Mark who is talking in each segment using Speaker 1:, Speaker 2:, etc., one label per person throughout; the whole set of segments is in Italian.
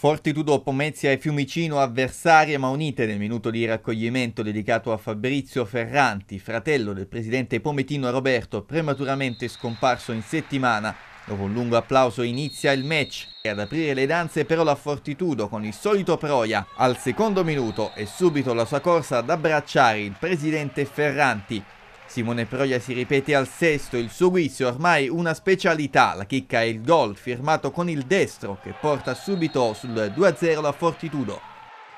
Speaker 1: Fortitudo Pomezia e Fiumicino avversarie ma unite nel minuto di raccoglimento dedicato a Fabrizio Ferranti, fratello del presidente pometino Roberto, prematuramente scomparso in settimana. Dopo un lungo applauso inizia il match e ad aprire le danze però la Fortitudo con il solito Proia al secondo minuto e subito la sua corsa ad abbracciare il presidente Ferranti Simone Proia si ripete al sesto, il suo guizzo ormai una specialità, la chicca e il gol firmato con il destro che porta subito sul 2-0 la Fortitudo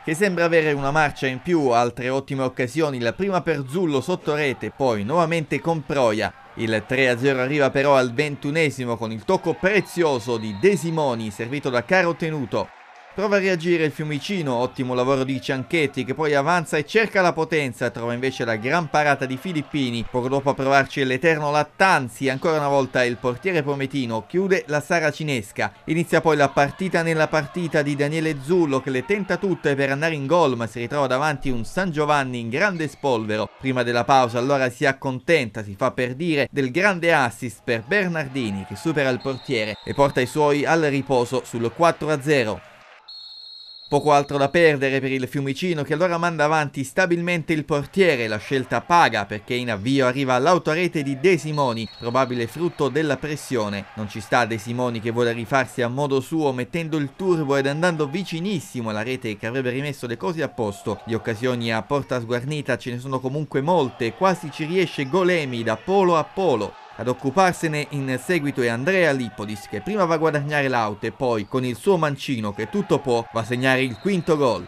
Speaker 1: che sembra avere una marcia in più, altre ottime occasioni, la prima per Zullo sotto rete, poi nuovamente con Proia. Il 3-0 arriva però al ventunesimo con il tocco prezioso di De Simoni, servito da Caro Tenuto. Prova a reagire il Fiumicino, ottimo lavoro di Cianchetti che poi avanza e cerca la potenza, trova invece la gran parata di Filippini, poco dopo a provarci l'Eterno Lattanzi, ancora una volta il portiere Prometino chiude la Saracinesca, inizia poi la partita nella partita di Daniele Zullo che le tenta tutte per andare in gol ma si ritrova davanti un San Giovanni in grande spolvero, prima della pausa allora si accontenta, si fa per dire del grande assist per Bernardini che supera il portiere e porta i suoi al riposo sul 4-0. Poco altro da perdere per il Fiumicino che allora manda avanti stabilmente il portiere, la scelta paga perché in avvio arriva l'autorete di De Simoni, probabile frutto della pressione. Non ci sta De Simoni che vuole rifarsi a modo suo mettendo il turbo ed andando vicinissimo alla rete che avrebbe rimesso le cose a posto. Di occasioni a porta sguarnita ce ne sono comunque molte, quasi ci riesce Golemi da polo a polo. Ad occuparsene in seguito è Andrea Lippolis che prima va a guadagnare l'auto e poi con il suo mancino che tutto può va a segnare il quinto gol.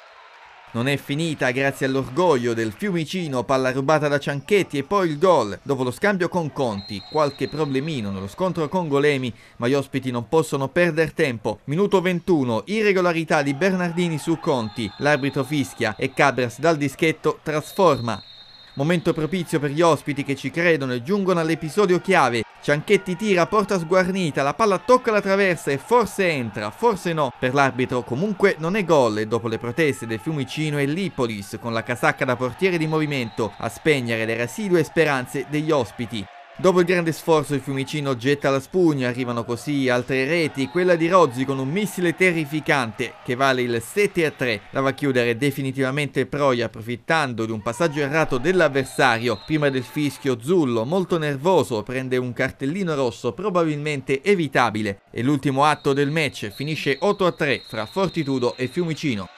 Speaker 1: Non è finita grazie all'orgoglio del Fiumicino, palla rubata da Cianchetti e poi il gol. Dopo lo scambio con Conti, qualche problemino nello scontro con Golemi, ma gli ospiti non possono perdere tempo. Minuto 21, irregolarità di Bernardini su Conti, l'arbitro fischia e Cabras dal dischetto trasforma. Momento propizio per gli ospiti che ci credono e giungono all'episodio chiave. Cianchetti tira, porta sguarnita, la palla tocca la traversa e forse entra, forse no. Per l'arbitro comunque non è gol e dopo le proteste del Fiumicino e Lipolis con la casacca da portiere di movimento a spegnere le residue speranze degli ospiti. Dopo il grande sforzo il Fiumicino getta la spugna, arrivano così altre reti, quella di Rozzi con un missile terrificante che vale il 7 a 3, la va a chiudere definitivamente Proia approfittando di un passaggio errato dell'avversario, prima del fischio Zullo molto nervoso prende un cartellino rosso probabilmente evitabile e l'ultimo atto del match finisce 8 a 3 fra Fortitudo e Fiumicino.